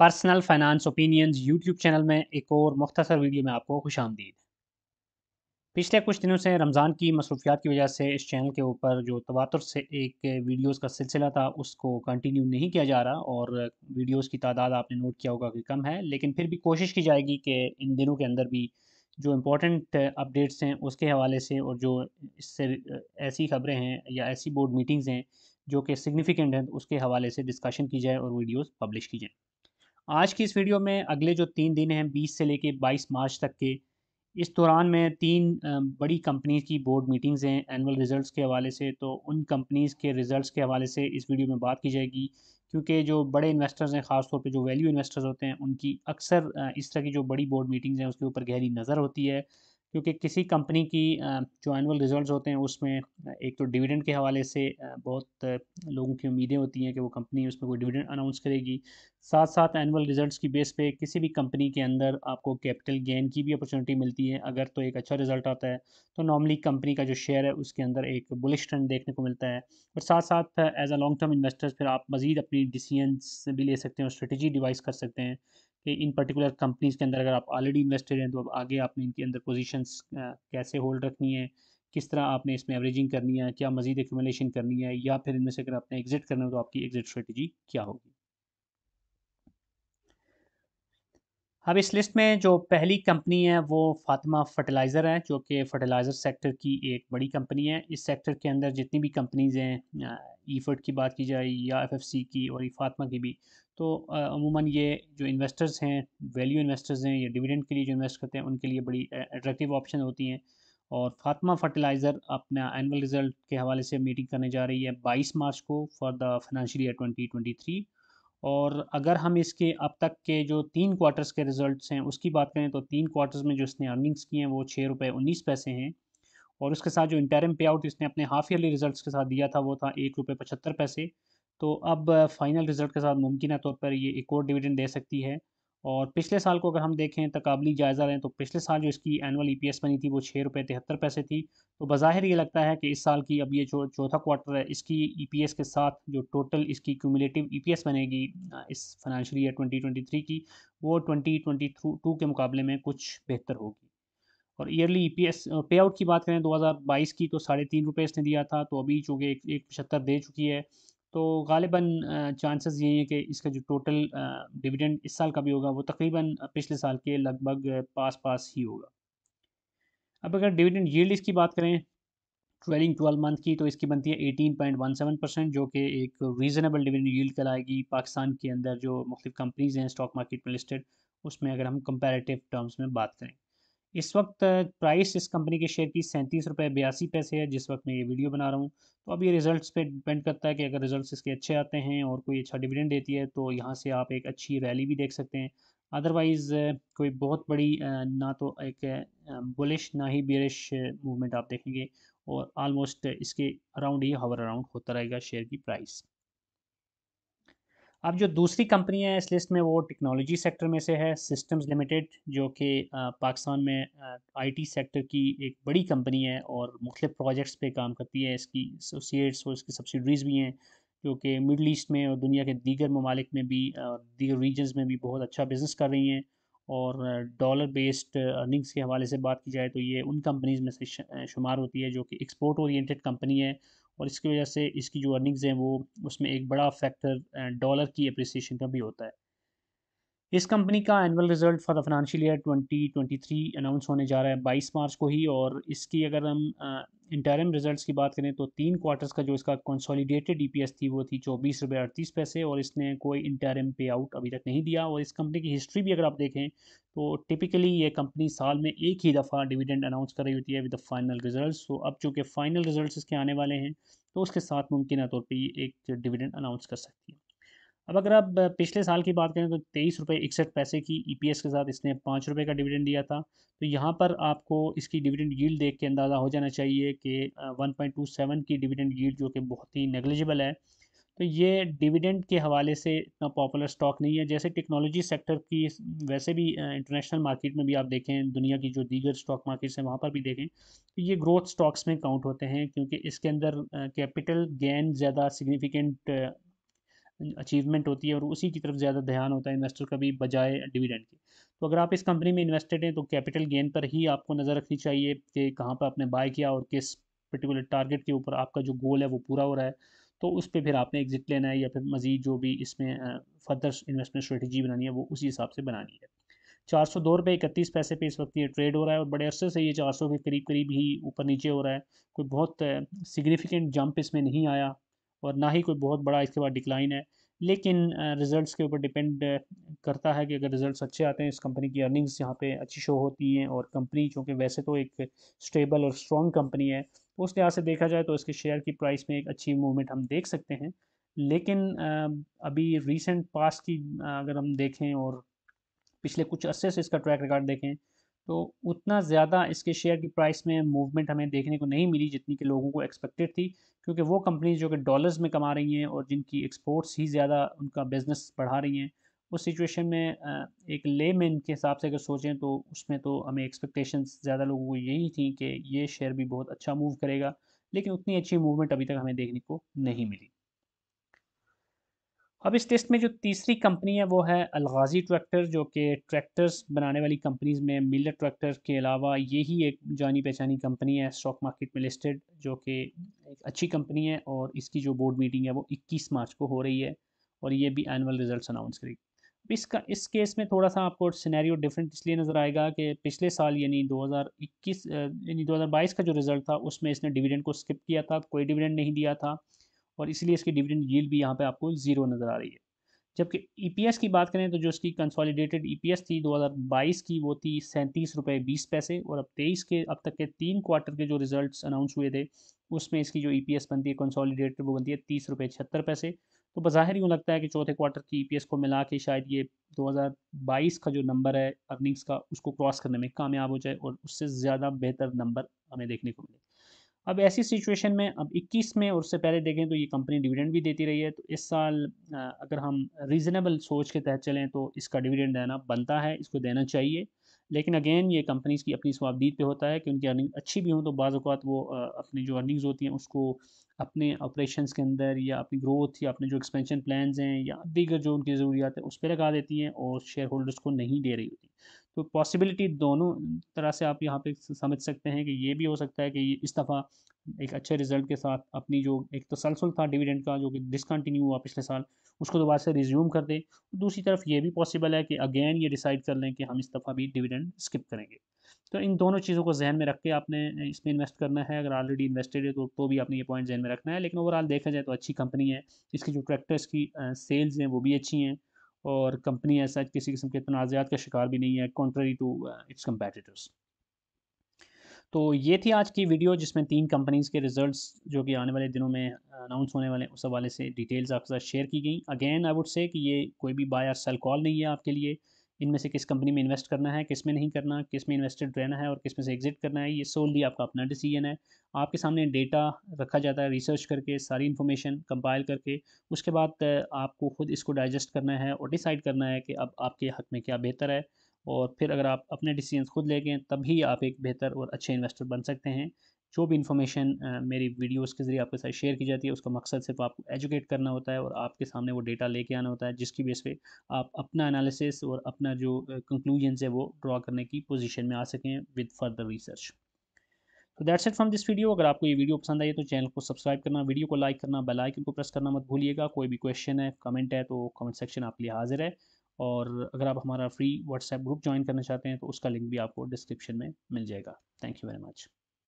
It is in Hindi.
personal finance opinions YouTube channel में एक और मुख्तर वीडियो में आपको खुश आमदीद पिछले कुछ दिनों से रमज़ान की मसरूफियात की वजह से इस चैनल के ऊपर जो तवातुर से एक वीडियोस का सिलसिला था उसको कंटिन्यू नहीं किया जा रहा और वीडियोस की तादाद आपने नोट किया होगा कि कम है लेकिन फिर भी कोशिश की जाएगी कि इन दिनों के अंदर भी जो इम्पोर्टेंट अपडेट्स हैं उसके हवाले से और जो इससे ऐसी खबरें हैं या ऐसी बोर्ड मीटिंग्स हैं जो कि सिग्निफिकेंट हैं उसके हवाले से डिस्कशन की जाए और वीडियोज़ पब्लिश की जाएँ आज की इस वीडियो में अगले जो तीन दिन हैं 20 से लेके 22 मार्च तक के इस दौरान में तीन बड़ी कंपनीज की बोर्ड मीटिंग्स हैं एनुअल रिजल्ट्स के हवाले से तो उन कंपनीज़ के रिजल्ट्स के हवाले से इस वीडियो में बात की जाएगी क्योंकि जो बड़े इन्वेस्टर्स हैं ख़ासतौर पे जो वैल्यू इन्वेस्टर्स होते हैं उनकी अक्सर इस तरह की जो बड़ी बोर्ड मीटिंग्स हैं उसके ऊपर गहरी नज़र होती है क्योंकि किसी कंपनी की जो एनुअल रिजल्ट्स होते हैं उसमें एक तो डिविडेंड के हवाले से बहुत लोगों की उम्मीदें होती हैं कि वो कंपनी उसमें कोई डिविडेंड अनाउंस करेगी साथ साथ एनुअल रिजल्ट्स की बेस पे किसी भी कंपनी के अंदर आपको कैपिटल गेन की भी अपॉर्चुनिटी मिलती है अगर तो एक अच्छा रिजल्ट आता है तो नॉर्मली कंपनी का जो शेयर है उसके अंदर एक बुलिश ट्रेंड देखने को मिलता है और साथ साथ as a long term investors फिर आप मज़ीद अपनी डिसीजन भी ले सकते हैं और स्ट्रेटी डिवाइस कर सकते हैं कि इन पर्टिकुलर कंपनीज के अंदर अगर आप ऑलरेडी इन्वेस्टेड हैं तो अब आगे आपने इनके अंदर पोजीशंस कैसे होल्ड रखनी है किस तरह आपने इसमें एवरेजिंग करनी है क्या मजीद एक्यूमलेशन करनी है या फिर इनमें से अगर आपने एग्जिट करना हो तो आपकी एग्जिट स्ट्रेटजी क्या होगी अब इस लिस्ट में जो पहली कंपनी है वो फातिमा फर्टिलाइज़र है जो कि फर्टिलाइज़र सेक्टर की एक बड़ी कंपनी है इस सेक्टर के अंदर जितनी भी कंपनीज़ हैं ईफर्ट e की बात की जाए या एफएफसी की और फातिमा e की भी तो अमूमन ये जो इन्वेस्टर्स हैं वैल्यू इन्वेस्टर्स हैं या डिविडेंड के लिए जो इन्वेस्ट करते हैं उनके लिए बड़ी अट्रैक्टिव ऑप्शन होती हैं और फातिमा फर्टिलाइज़र अपना एनअल रिज़ल्ट के हवाले से मीटिंग करने जा रही है बाईस मार्च को for the financial year twenty और अगर हम इसके अब तक के जो तीन क्वार्टर्स के रिजल्ट्स हैं उसकी बात करें तो तीन क्वार्टर्स में जो इसने अर्निंग्स की हैं वो छः रुपये उन्नीस पैसे हैं और उसके साथ जो इंटरम पे आउट इसने अपने हाफ ईयरली रिजल्ट्स के साथ दिया था वो था एक रुपये पचहत्तर पैसे तो अब फाइनल रिजल्ट के साथ मुमकिन तौर पर ये एक और डिविडेंड दे सकती है और पिछले साल को अगर हम देखें तकबली जायज़ा लें तो पिछले साल जो इसकी एनुअल एस e बनी थी वो छः रुपये तिहत्तर पैसे थी तो बाहिर ये लगता है कि इस साल की अब ये जो चौथा क्वार्टर है इसकी एस e के साथ जो टोटल इसकी क्यूमुलेटिव एस e बनेगी इस फाइनेंशियल ईयर 2023 की वो 2022 के मुकाबले में कुछ बेहतर होगी और ईयरली एस पे आउट की बात करें बाईस की तो साढ़े तीन रुपये इसने दिया था तो अभी चूँकि एक एक पचहत्तर दे चुकी है तो गालिबा चांसेस यही है कि इसका जो टोटल डिविडेंड इस साल का भी होगा वो तकरीबन पिछले साल के लगभग पास पास ही होगा अब अगर डिविडेंड यील्ड इसकी बात करें ट्वेलिंग ट्वेल्व मंथ की तो इसकी बनती है eighteen point one seven percent जो कि एक रीज़नेबल डिविडेंड यील्ड कराएगी पाकिस्तान के अंदर जो मुख्तु कंपनीज़ हैं स्टॉक मार्केट में लिस्टेड उसमें अगर हम कंपेरेटिव टर्म्स में बात करें इस वक्त प्राइस इस कंपनी के शेयर की सैंतीस रुपये बयासी पैसे है जिस वक्त मैं ये वीडियो बना रहा हूँ तो अब ये रिजल्ट्स पे डिपेंड करता है कि अगर रिजल्ट्स इसके अच्छे आते हैं और कोई अच्छा डिविडेंड देती है तो यहाँ से आप एक अच्छी रैली भी देख सकते हैं अदरवाइज़ कोई बहुत बड़ी ना तो एक बुलिश ना ही बेरिश मूवमेंट आप देखेंगे और आलमोस्ट इसके अराउंड ही हवर अराउंड होता रहेगा शेयर की प्राइस अब जो दूसरी कंपनी है इस लिस्ट में वो टेक्नोलॉजी सेक्टर में से है सिस्टम्स लिमिटेड जो कि पाकिस्तान में आईटी सेक्टर की एक बड़ी कंपनी है और मुख्तलिफ प्रोजेक्ट्स पे काम करती है इसकी एसोसिएट्स और इसकी सब्सिडरीज़ भी हैं जो कि मिडल ईस्ट में और दुनिया के दीगर ममालिक में भी दीगर रीजन्स में भी बहुत अच्छा बिजनेस कर रही हैं और डॉलर बेस्ड अर्निंग्स के हवाले से बात की जाए तो ये उन कंपनीज़ में से शुमार होती है जो कि एक्सपोर्ट ओरिएंटेड कंपनी है और इसकी वजह से इसकी जो अर्निंग्स हैं वो उसमें एक बड़ा फैक्टर डॉलर की अप्रिसिएशन का भी होता है इस कंपनी का annual result for the financial year 2023 announce होने जा रहा है 22 मार्च को ही और इसकी अगर हम इंटरम रिजल्ट्स की बात करें तो तीन क्वार्टर्स का जो इसका कंसोलिडेटेड डीपीएस थी वो थी चौबीस रुपये अड़तीस पैसे और इसने कोई इंटरम पे आउट अभी तक नहीं दिया और इस कंपनी की हिस्ट्री भी अगर आप देखें तो टिपिकली ये कंपनी साल में एक ही दफ़ा डिविडेंड अनाउंस कर रही होती है विद द फाइनल रिजल्ट तो अब चूँकि फाइनल रिजल्ट इसके आने वाले हैं तो उसके साथ मुमकिन तौर पर ये एक डिविडेंड अनाउंस कर सकती है अब अगर आप पिछले साल की बात करें तो तेईस रुपये इकसठ पैसे की ईपीएस e के साथ इसने पाँच रुपये का डिविडेंड दिया था तो यहाँ पर आपको इसकी डिविडेंड यील्ड देख के अंदाज़ा हो जाना चाहिए कि 1.27 की डिविडेंड यील्ड जो कि बहुत ही नेगलिजिबल है तो ये डिविडेंड के हवाले से इतना पॉपुलर स्टॉक नहीं है जैसे टेक्नोलॉजी सेक्टर की वैसे भी इंटरनेशनल मार्केट में भी आप देखें दुनिया की जो दीगर स्टॉक मार्केट्स हैं वहाँ पर भी देखें तो ये ग्रोथ स्टॉक्स में काउंट होते हैं क्योंकि इसके अंदर कैपिटल गेन ज़्यादा सिग्निफिकेंट अचीवमेंट होती है और उसी की तरफ ज़्यादा ध्यान होता है इन्वेस्टर का भी बजाय डिविडेंड के तो अगर आप इस कंपनी में इन्वेस्टेड हैं तो कैपिटल गेन पर ही आपको नज़र रखनी चाहिए कि कहाँ पर आपने बाय किया और किस पर्टिकुलर टारगेट के ऊपर आपका जो गोल है वो पूरा हो रहा है तो उस पर फिर आपने एग्जिट लेना है या फिर मज़ीद जो भी इसमें फर्दर इन्वेस्टमेंट स्ट्रेटजी बनानी है वो उसी हिसाब से बनानी है चार सौ दो रुपये इकतीस पैसे पे इस वक्त ये ट्रेड हो रहा है और बड़े अरसे से ये चार सौ के करीब करीब ही ऊपर नीचे हो रहा है कोई बहुत सिग्निफिकेंट जंप इसमें नहीं आया और ना ही कोई बहुत बड़ा इसके बाद डिक्लाइन है लेकिन रिज़ल्ट्स के ऊपर डिपेंड करता है कि अगर रिज़ल्ट्स अच्छे आते हैं इस कंपनी की अर्निंग्स यहाँ पे अच्छी शो होती हैं और कंपनी चूँकि वैसे तो एक स्टेबल और स्ट्रॉन्ग कंपनी है उस लिहाज से देखा जाए तो इसके शेयर की प्राइस में एक अच्छी मूवमेंट हम देख सकते हैं लेकिन अभी रिसेंट पास की अगर हम देखें और पिछले कुछ अरसे से इसका ट्रैक रिकॉर्ड देखें तो उतना ज़्यादा इसके शेयर की प्राइस में मूवमेंट हमें देखने को नहीं मिली जितनी कि लोगों को एक्सपेक्टेड थी क्योंकि वो कंपनीज जो कि डॉलर्स में कमा रही हैं और जिनकी एक्सपोर्ट्स ही ज़्यादा उनका बिज़नेस बढ़ा रही हैं उस सिचुएशन में एक ले मैन के हिसाब से अगर सोचें तो उसमें तो हमें एक्सपेक्टेशंस ज़्यादा लोगों को यही थी कि ये शेयर भी बहुत अच्छा मूव करेगा लेकिन उतनी अच्छी मूवमेंट अभी तक हमें देखने को नहीं मिली अब इस टेस्ट में जो तीसरी कंपनी है वो है अलगाजी ट्रैक्टर जो कि ट्रैक्टर्स बनाने वाली कंपनीज में मिलर ट्रैक्टर के अलावा यही एक जानी पहचानी कंपनी है स्टॉक मार्केट में लिस्टेड जो कि एक अच्छी कंपनी है और इसकी जो बोर्ड मीटिंग है वो 21 मार्च को हो रही है और ये भी एनअल रिजल्ट अनाउंस करेगी इसका इस केस में थोड़ा सा आपको सिनेरियो डिफरेंट इसलिए नज़र आएगा कि पिछले साल यानी दो यानी दो का जो रिज़ल्ट था उसमें इसने डिविडेंड को स्किप किया था कोई डिविडेंड नहीं दिया था और इसलिए इसकी डिविडेंड जील भी यहाँ पे आपको जीरो नज़र आ रही है जबकि ईपीएस e की बात करें तो जो इसकी कंसोलिडेटेड ईपीएस e थी 2022 की वो थी सैंतीस रुपये बीस पैसे और अब तेईस के अब तक के तीन क्वार्टर के जो रिजल्ट्स अनाउंस हुए थे उसमें इसकी जो ईपीएस e बनती है कंसोलिडेटेड वो बनती है तीस रुपये छिहत्तर पैसे तो बाहर यूँ लगता है कि चौथे क्वार्टर की ई को मिला के शायद ये दो का जो नंबर है अर्निंग्स का उसको क्रॉस करने में कामयाब हो जाए और उससे ज़्यादा बेहतर नंबर हमें देखने को मिले अब ऐसी सिचुएशन में अब 21 में और उससे पहले देखें तो ये कंपनी डिविडेंड भी देती रही है तो इस साल अगर हम रीज़नेबल सोच के तहत चलें तो इसका डिविडेंड देना बनता है इसको देना चाहिए लेकिन अगेन ये कंपनीज़ की अपनी स्वाबदीद पे होता है कि उनकी अर्निंग अच्छी भी हों तो बाज़ अवत वो अपनी जो अर्निंग्स होती हैं उसको अपने ऑपरेशन के अंदर या अपनी ग्रोथ या अपने जो एक्सपेंशन प्लान हैं या दीगर जो उनकी ज़रूरियात है उस पर लगा देती हैं और शेयर होल्डर्स को नहीं दे रही होती तो पॉसिबिलिटी दोनों तरह से आप यहाँ पे समझ सकते हैं कि ये भी हो सकता है कि इस दफ़ा एक अच्छे रिजल्ट के साथ अपनी जो एक तसलसल तो था डिविडेंड का जो कि डिसकन्टिन्यू हुआ पिछले साल उसको दोबारा से रिज्यूम कर दें दूसरी तरफ ये भी पॉसिबल है कि अगेन ये डिसाइड कर लें कि हम इस दफ़ा भी डिविडेंड स्किप करेंगे तो इन दोनों चीज़ों को जहन में रख के आपने इसमें इन्वेस्ट करना है अगर ऑलरेडी इन्वेस्टेड है तो तो भी आपने ये पॉइंट जहन में रखना है लेकिन ओवरऑल देखा जाए तो अच्छी कंपनी है इसकी जो ट्रैक्टर्स की सेल्स हैं वो भी अच्छी हैं और कंपनी ऐसा किसी किस्म के तनाज़ात का शिकार भी नहीं है कॉन्ट्ररी टू इट्स कंपेटिटर्स तो ये थी आज की वीडियो जिसमें तीन कंपनीज़ के रिजल्ट्स जो कि आने वाले दिनों में अनाउंस होने वाले उस हवाले से डिटेल्स आपके साथ शेयर की गई अगेन आई वुड से कि ये कोई भी बाय और सेल कॉल नहीं है आपके लिए इनमें से किस कंपनी में इन्वेस्ट करना है किस में नहीं करना किस में इन्वेस्टेड रहना है और किस में से एग्जिट करना है ये सोलली आपका अपना डिसीजन है आपके सामने डेटा रखा जाता है रिसर्च करके सारी इन्फॉर्मेशन कंपाइल करके उसके बाद आपको खुद इसको डाइजेस्ट करना है और डिसाइड करना है कि अब आपके हक में क्या बेहतर है और फिर अगर आप अपने डिसीजन खुद ले गए तभी आप एक बेहतर और अच्छे इन्वेस्टर बन सकते हैं जो भी इन्फॉर्मेशन मेरी वीडियोस के ज़रिए आपके साथ शेयर की जाती है उसका मकसद सिर्फ आपको एजुकेट करना होता है और आपके सामने वो डेटा लेके आना होता है जिसकी बेस पे आप अपना एनालिसिस और अपना जो कंक्लूजन्स है वो ड्रॉ करने की पोजिशन में आ सकें विद फर्दर रिसर्च तो that's it from this video अगर आपको ये वीडियो पसंद आई तो चैनल को सब्सक्राइब करना वीडियो को लाइक करना बेल आइकन को प्रेस करना मत भूलिएगा कोई भी क्वेश्चन है कमेंट है तो कमेंट सेक्शन आपके लिए हाजिर है और अगर आप हमारा फ्री व्हाट्सएप ग्रुप ज्वाइन करना चाहते हैं तो उसका लिंक भी आपको डिस्क्रिप्शन में मिल जाएगा थैंक यू वेरी मच